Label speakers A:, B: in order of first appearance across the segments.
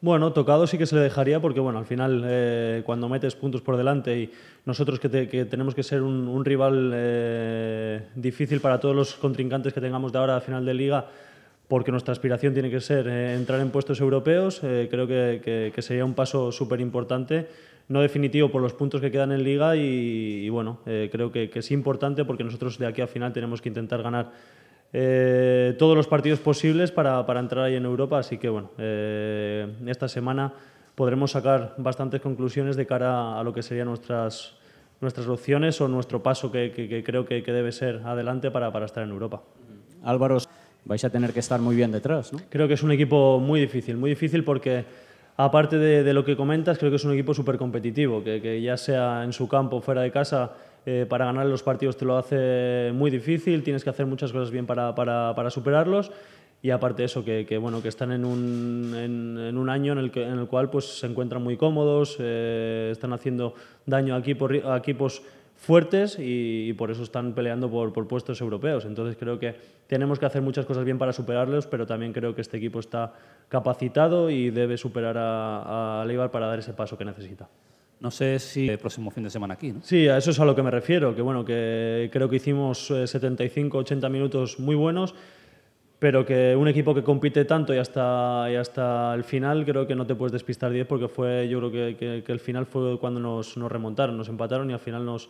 A: Bueno, tocado sí que se le dejaría porque, bueno, al final eh, cuando metes puntos por delante y nosotros que, tenemos que ser un, rival eh, difícil para todos los contrincantes que tengamos de ahora a final de liga, porque nuestra aspiración tiene que ser eh, entrar en puestos europeos, creo que, sería un paso súper importante, no definitivo por los puntos que quedan en liga y, bueno, creo que, que es importante porque nosotros de aquí al final tenemos que intentar ganar eh, todos los partidos posibles para, para, entrar ahí en Europa. Así que bueno, eh, esta semana podremos sacar bastantes conclusiones de cara a lo que serían nuestras, nuestras opciones o nuestro paso que, que, creo que, que, debe ser adelante para, para, estar en Europa. Álvaro, vais a tener que estar muy bien detrás, ¿no? Creo que es un equipo muy difícil, muy difícil porque aparte de, de lo que comentas, creo que es un equipo súper competitivo, que ya sea en su campo, fuera de casa, eh, para ganar los partidos te lo hace muy difícil, tienes que hacer muchas cosas bien para, para, para superarlos y aparte eso, que, bueno, que están en un, en, un año en el, que, en el cual pues, se encuentran muy cómodos, eh, están haciendo daño a, equipos fuertes y, por eso están peleando por, por, puestos europeos. Entonces creo que tenemos que hacer muchas cosas bien para superarlos, pero también creo que este equipo está capacitado y debe superar a, a para dar ese paso que necesita. No sé si el próximo fin de semana aquí, ¿no? Sí, a eso es a lo que me refiero, que bueno, que creo que hicimos 75, eh, 80 minutos muy buenos, pero que un equipo que compite tanto y hasta, hasta el final creo que no te puedes despistar 10 porque fue, yo creo que, el final fue cuando nos, remontaron, nos empataron y al final nos,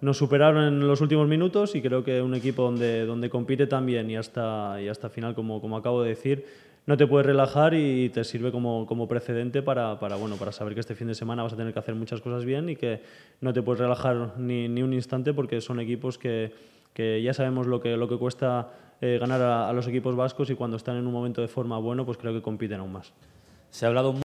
A: nos superaron en los últimos minutos y creo que un equipo donde, donde compite también y hasta, y hasta final, como, como acabo de decir, no te puedes relajar y te sirve como, como precedente para, bueno, para saber que este fin de semana vas a tener que hacer muchas cosas bien y que no te puedes relajar ni, un instante porque son equipos que, ya sabemos lo que, lo que cuesta eh, ganar a, los equipos vascos y cuando están en un momento de forma bueno, pues creo que compiten aún más. Se ha hablado